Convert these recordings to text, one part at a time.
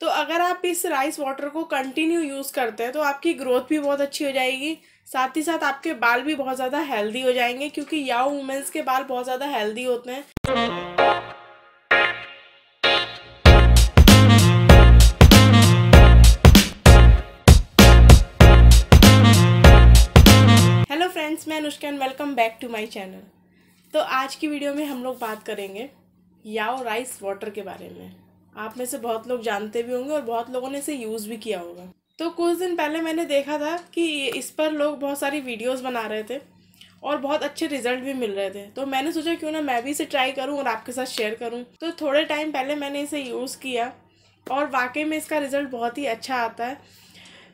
तो अगर आप इस राइस वाटर को कंटिन्यू यूज़ करते हैं तो आपकी ग्रोथ भी बहुत अच्छी हो जाएगी साथ ही साथ आपके बाल भी बहुत ज़्यादा हेल्दी हो जाएंगे क्योंकि या वुमेंस के बाल बहुत ज़्यादा हेल्दी होते हैं हेलो फ्रेंड्स मैं Anushka and welcome back to my channel तो आज की वीडियो में हम लोग बात करेंगे याओ राइस वाटर के बारे में आप में से बहुत लोग जानते भी होंगे और बहुत लोगों ने इसे यूज़ भी किया होगा तो कुछ दिन पहले मैंने देखा था कि इस पर लोग बहुत सारी वीडियोस बना रहे थे और बहुत अच्छे रिजल्ट भी मिल रहे थे तो मैंने सोचा क्यों ना मैं भी इसे ट्राई करूँ और आपके साथ शेयर करूँ तो थोड़े टाइम पहले मैंने इसे यूज़ किया और वाकई में इसका रिज़ल्ट बहुत ही अच्छा आता है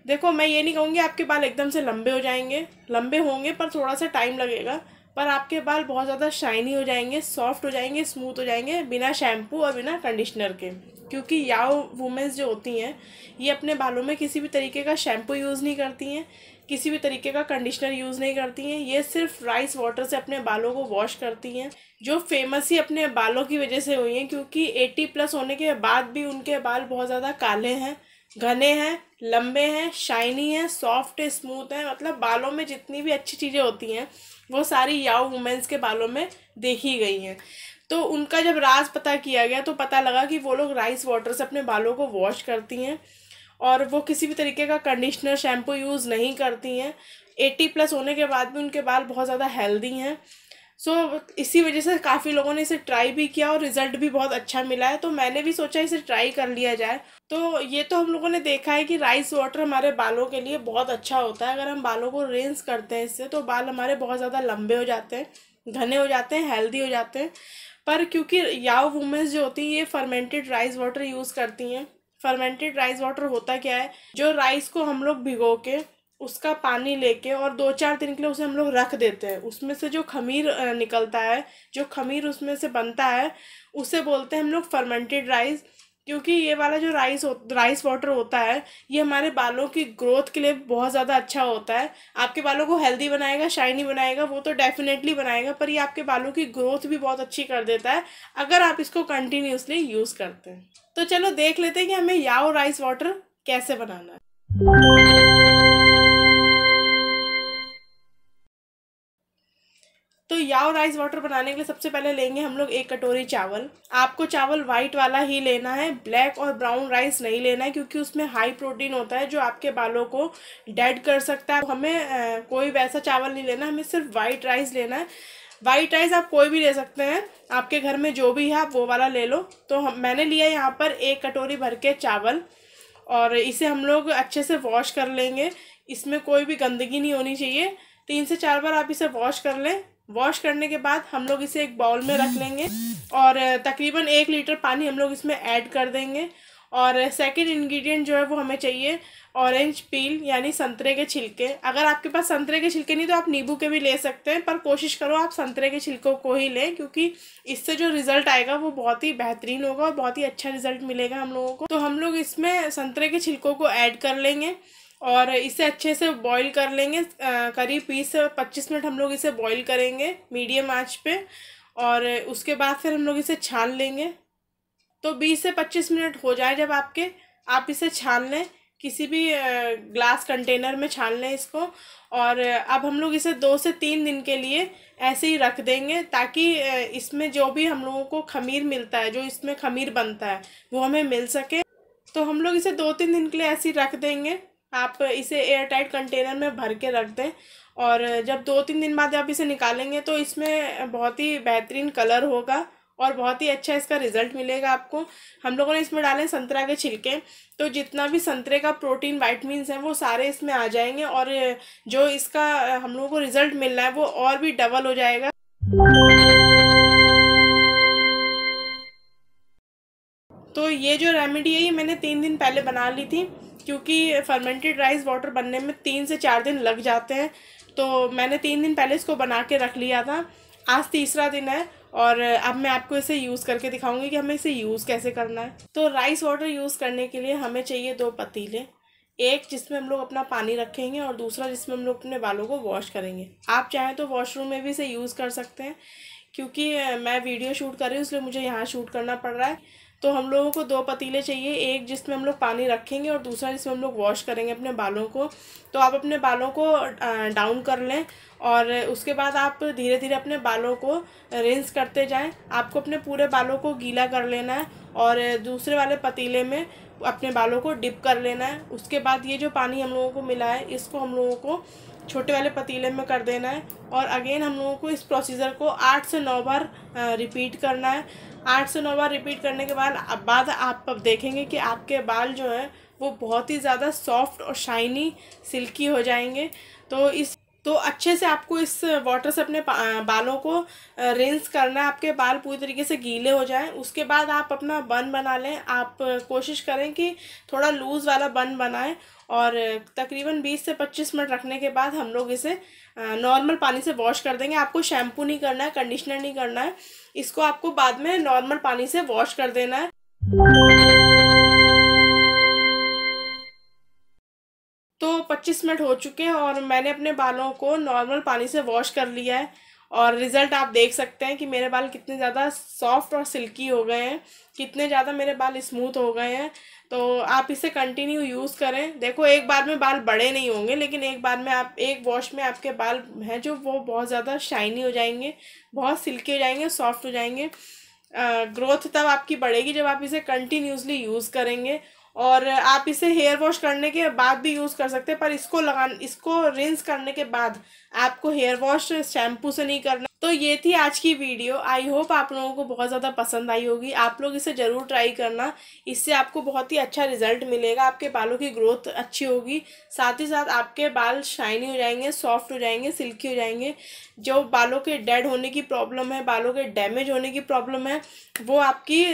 देखो मैं ये नहीं कहूँगी आपके बाल एकदम से लंबे हो जाएंगे लंबे होंगे पर थोड़ा सा टाइम लगेगा पर आपके बाल बहुत ज़्यादा शाइनी हो जाएंगे सॉफ्ट हो जाएंगे स्मूथ हो जाएंगे बिना शैम्पू और बिना कंडीशनर के क्योंकि याओ वुमेंस जो होती हैं ये अपने बालों में किसी भी तरीके का शैम्पू यूज़ नहीं करती हैं किसी भी तरीके का कंडीशनर यूज़ नहीं करती हैं ये सिर्फ राइस वाटर से अपने बालों को वॉश करती हैं जो फेमस ही अपने बालों की वजह से हुई हैं क्योंकि एटी प्लस होने के बाद भी उनके बाल बहुत ज़्यादा काले हैं घने हैं लंबे हैं शाइनी हैं सॉफ्ट है स्मूथ है मतलब बालों में जितनी भी अच्छी चीज़ें होती हैं वो सारी याओ वुमेंस के बालों में देखी गई हैं तो उनका जब राज पता किया गया तो पता लगा कि वो लोग राइस वाटर से अपने बालों को वॉश करती हैं और वो किसी भी तरीके का कंडीशनर शैम्पू यूज़ नहीं करती हैं एटी प्लस होने के बाद भी उनके बाल बहुत ज़्यादा हेल्दी हैं सो so, इसी वजह से काफ़ी लोगों ने इसे ट्राई भी किया और रिज़ल्ट भी बहुत अच्छा मिला है तो मैंने भी सोचा इसे ट्राई कर लिया जाए तो ये तो हम लोगों ने देखा है कि राइस वाटर हमारे बालों के लिए बहुत अच्छा होता है अगर हम बालों को रेंस करते हैं इससे तो बाल हमारे बहुत ज़्यादा लंबे हो जाते हैं घने हो जाते हैं हेल्दी हो जाते हैं पर क्योंकि याव वुमेंस जो होती हैं ये फर्मेंटेड राइस वाटर यूज़ करती हैं फर्मेंटेड राइस वाटर होता क्या है जो राइस को हम लोग भिगो के उसका पानी लेके और दो चार दिन के लिए उसे हम लोग रख देते हैं उसमें से जो खमीर निकलता है जो खमीर उसमें से बनता है उसे बोलते हैं हम लोग फर्मेंटेड राइस क्योंकि ये वाला जो राइस राइस वाटर होता है ये हमारे बालों की ग्रोथ के लिए बहुत ज़्यादा अच्छा होता है आपके बालों को हेल्दी बनाएगा शाइनी बनाएगा वो तो डेफिनेटली बनाएगा पर ये आपके बालों की ग्रोथ भी बहुत अच्छी कर देता है अगर आप इसको कंटिन्यूसली यूज़ करते हैं तो चलो देख लेते हैं कि हमें याओ राइस वाटर कैसे बनाना है तो याओ राइस वाटर बनाने के लिए सबसे पहले लेंगे हम लोग एक कटोरी चावल आपको चावल वाइट वाला ही लेना है ब्लैक और ब्राउन राइस नहीं लेना है क्योंकि उसमें हाई प्रोटीन होता है जो आपके बालों को डेड कर सकता है हमें कोई वैसा चावल नहीं लेना हमें सिर्फ वाइट राइस लेना है वाइट राइस आप कोई भी ले सकते हैं आपके घर में जो भी है आप वो वाला ले लो तो हम मैंने लिया यहाँ पर एक कटोरी भर के चावल और इसे हम लोग अच्छे से वॉश कर लेंगे इसमें कोई भी गंदगी नहीं होनी चाहिए तीन से चार बार आप इसे वॉश कर लें वॉश करने के बाद हम लोग इसे एक बाउल में रख लेंगे और तकरीबन एक लीटर पानी हम लोग इसमें ऐड कर देंगे और सेकंड इंग्रेडिएंट जो है वो हमें चाहिए ऑरेंज पील यानी संतरे के छिलके अगर आपके पास संतरे के छिलके नहीं तो आप नींबू के भी ले सकते हैं पर कोशिश करो आप संतरे के छिलकों को ही लें क्योंकि इससे जो रिज़ल्ट आएगा वो बहुत ही बेहतरीन होगा और बहुत ही अच्छा रिज़ल्ट मिलेगा हम लोगों को तो हम लोग इसमें संतरे के छिलकों को ऐड कर लेंगे और इसे अच्छे से बॉईल कर लेंगे करीब बीस से पच्चीस मिनट हम लोग इसे बॉईल करेंगे मीडियम आंच पे और उसके बाद फिर हम लोग इसे छान लेंगे तो बीस से पच्चीस मिनट हो जाए जब आपके आप इसे छान लें किसी भी ग्लास कंटेनर में छान लें इसको और अब हम लोग इसे दो से तीन दिन के लिए ऐसे ही रख देंगे ताकि इसमें जो भी हम लोगों को खमीर मिलता है जो इसमें खमीर बनता है वो हमें मिल सके तो हम लोग इसे दो तीन दिन के लिए ऐसे ही रख देंगे आप इसे एयर टाइट कंटेनर में भर के रख दें और जब दो तीन दिन बाद आप इसे निकालेंगे तो इसमें बहुत ही बेहतरीन कलर होगा और बहुत ही अच्छा इसका रिज़ल्ट मिलेगा आपको हम लोगों ने इसमें डाले संतरा के छिलके तो जितना भी संतरे का प्रोटीन वाइटमिन है वो सारे इसमें आ जाएंगे और जो इसका हम लोगों को रिज़ल्ट मिल रहा है वो और भी डबल हो जाएगा तो ये जो रेमेडी है ये मैंने तीन दिन पहले बना ली थी क्योंकि फर्मेंटेड राइस वाटर बनने में तीन से चार दिन लग जाते हैं तो मैंने तीन दिन पहले इसको बना के रख लिया था आज तीसरा दिन है और अब मैं आपको इसे यूज़ करके दिखाऊंगी कि हमें इसे यूज़ कैसे करना है तो राइस वाटर यूज़ करने के लिए हमें चाहिए दो पतीले एक जिसमें हम लोग अपना पानी रखेंगे और दूसरा जिसमें हम लोग अपने बालों को वॉश करेंगे आप चाहें तो वॉशरूम में भी इसे यूज़ कर सकते हैं क्योंकि मैं वीडियो शूट कर रही हूँ इसलिए मुझे यहाँ शूट करना पड़ रहा है तो हम लोगों को दो पतीले चाहिए एक जिसमें हम लोग पानी रखेंगे और दूसरा जिसमें हम लोग वॉश करेंगे अपने बालों को तो आप अपने बालों को डाउन कर लें और उसके बाद आप धीरे धीरे अपने बालों को रिंस करते जाएं आपको अपने पूरे बालों को गीला कर लेना है और दूसरे वाले पतीले में अपने बालों को डिप कर लेना है उसके बाद ये जो पानी हम लोगों को मिला है इसको हम लोगों को छोटे वाले पतीले में कर देना है और अगेन हम लोगों को इस प्रोसीजर को आठ से नौ बार रिपीट करना है आठ से नौ बार रिपीट करने के बाद अब बाद आप देखेंगे कि आपके बाल जो है वो बहुत ही ज़्यादा सॉफ्ट और शाइनी सिल्की हो जाएंगे तो इस तो अच्छे से आपको इस वाटर से अपने बालों को रिंस करना है आपके बाल पूरी तरीके से गीले हो जाएं उसके बाद आप अपना बन बना लें आप कोशिश करें कि थोड़ा लूज़ वाला बन बनाएं और तकरीबन 20 से 25 मिनट रखने के बाद हम लोग इसे नॉर्मल पानी से वॉश कर देंगे आपको शैम्पू नहीं करना है कंडीशनर नहीं करना है इसको आपको बाद में नॉर्मल पानी से वॉश कर देना है 25 मिनट हो चुके हैं और मैंने अपने बालों को नॉर्मल पानी से वॉश कर लिया है और रिज़ल्ट आप देख सकते हैं कि मेरे बाल कितने ज़्यादा सॉफ्ट और सिल्की हो गए हैं कितने ज़्यादा मेरे बाल स्मूथ हो गए हैं तो आप इसे कंटिन्यू यूज़ करें देखो एक बार में बाल बड़े नहीं होंगे लेकिन एक बार में आप एक वॉश में आपके बाल हैं जो वो बहुत ज़्यादा शाइनी हो जाएंगे बहुत सिल्की हो जाएंगे सॉफ्ट हो जाएंगे ग्रोथ तब आपकी बढ़ेगी जब आप इसे कंटिन्यूसली यूज़ करेंगे और आप इसे हेयर वॉश करने के बाद भी यूज़ कर सकते हैं पर इसको लगा इसको रिंस करने के बाद आपको हेयर वॉश शैम्पू से नहीं करना तो ये थी आज की वीडियो आई होप आप लोगों को बहुत ज़्यादा पसंद आई होगी आप लोग इसे ज़रूर ट्राई करना इससे आपको बहुत ही अच्छा रिजल्ट मिलेगा आपके बालों की ग्रोथ अच्छी होगी साथ ही साथ आपके बाल शाइनी हो जाएंगे सॉफ्ट हो जाएंगे सिल्की हो जाएंगे जो बालों के डेड होने की प्रॉब्लम है बालों के डैमेज होने की प्रॉब्लम है वो आपकी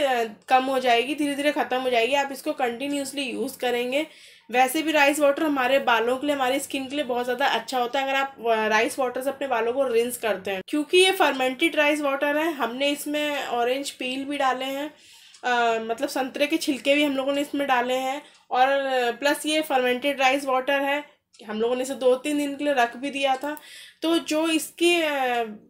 कम हो जाएगी धीरे धीरे ख़त्म हो जाएगी आप इसको कंटिन्यूसली यूज़ करेंगे वैसे भी राइस वाटर हमारे बालों के लिए हमारी स्किन के लिए बहुत ज़्यादा अच्छा होता है अगर आप राइस वाटर से अपने बालों को रिंस करते हैं क्योंकि ये फर्मेंटेड राइस वाटर है हमने इसमें ऑरेंज पील भी डाले हैं मतलब संतरे के छिलके भी हम लोगों ने इसमें डाले हैं और प्लस ये फर्मेंटेड राइस वाटर है हम लोगों ने इसे दो तीन दिन के लिए रख भी दिया था तो जो इसके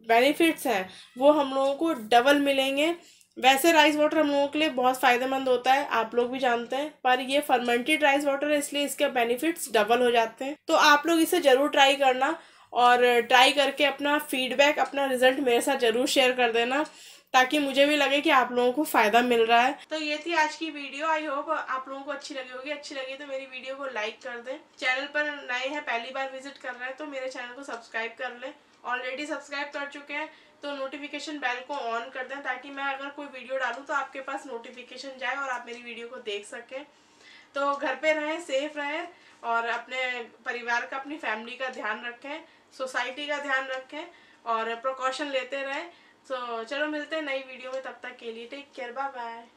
बेनिफिट्स हैं वो हम लोगों को डबल मिलेंगे वैसे राइस वाटर हम लोगों के लिए बहुत फ़ायदेमंद होता है आप लोग भी जानते हैं पर ये फर्मेंटेड राइस वाटर है इसलिए इसके बेनिफिट्स डबल हो जाते हैं तो आप लोग इसे ज़रूर ट्राई करना और ट्राई करके अपना फीडबैक अपना रिजल्ट मेरे साथ ज़रूर शेयर कर देना ताकि मुझे भी लगे कि आप लोगों को फ़ायदा मिल रहा है तो ये थी आज की वीडियो आई होप आप लोगों को अच्छी लगी होगी अच्छी लगी तो मेरी वीडियो को लाइक कर दें चैनल पर नए हैं पहली बार विजिट कर रहे हैं तो मेरे चैनल को सब्सक्राइब कर लें ऑलरेडी सब्सक्राइब कर चुके हैं तो नोटिफिकेशन बेल को ऑन कर दें ताकि मैं अगर कोई वीडियो डालूँ तो आपके पास नोटिफिकेशन जाए और आप मेरी वीडियो को देख सकें तो घर पे रहें सेफ रहें और अपने परिवार का अपनी फैमिली का ध्यान रखें सोसाइटी का ध्यान रखें और प्रिकॉशन लेते रहें तो चलो मिलते हैं नई वीडियो में तब तक के लिए टेक केयर बाय बाय